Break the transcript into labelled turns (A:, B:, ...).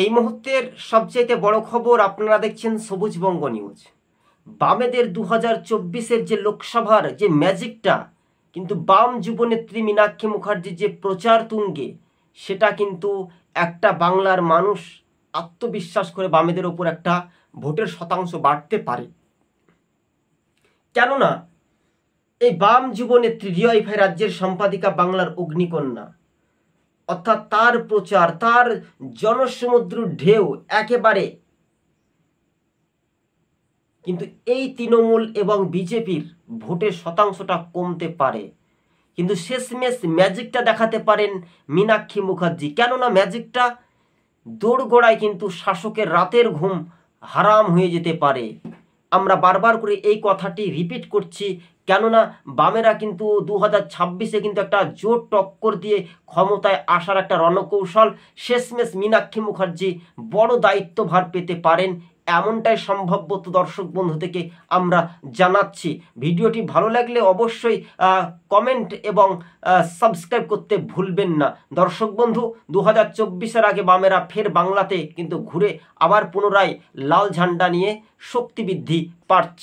A: এই মুহূর্তের সবচেয়ে বড় খবর আপনারা দেখছেন সবুজবঙ্গ নিউজ বামেদের দু হাজার চব্বিশের যে লোকসভার যে ম্যাজিকটা কিন্তু বাম যুবনেত্রী মীনাক্ষী মুখার্জির যে প্রচার তুঙ্গে সেটা কিন্তু একটা বাংলার মানুষ আত্মবিশ্বাস করে বামেদের ওপর একটা ভোটের শতাংশ বাড়তে পারে কেননা এই বাম যুবনেত্রী রিয়াইফাই রাজ্যের সম্পাদিকা বাংলার অগ্নিকন্যা অর্থাৎ তার প্রচার তার জনসমুদ্র ঢেউ একেবারে কিন্তু এই তৃণমূল এবং বিজেপির ভোটের শতাংশটা কমতে পারে কিন্তু শেষমেশ ম্যাজিকটা দেখাতে পারেন মীনাক্ষী মুখার্জি কেননা ম্যাজিকটা দৌড়গোড়ায় কিন্তু শাসকের রাতের ঘুম হারাম হয়ে যেতে পারে আমরা বারবার করে এই কথাটি রিপিট করছি কেননা বামেরা কিন্তু দু হাজার ছাব্বিশে কিন্তু একটা জোর টক্কর দিয়ে ক্ষমতায় আসার একটা রণকৌশল শেষমেশ মীনাক্ষী মুখার্জি বড় দায়িত্বভার পেতে পারেন এমনটাই সম্ভাব্যত দর্শক বন্ধু থেকে আমরা জানাচ্ছি ভিডিওটি ভালো লাগলে অবশ্যই কমেন্ট এবং সাবস্ক্রাইব করতে ভুলবেন না দর্শক বন্ধু দু হাজার আগে বামেরা ফের বাংলাতে কিন্তু ঘুরে আবার পুনরায় লাল ঝান্ডা নিয়ে শক্তি বৃদ্ধি পাচ্ছে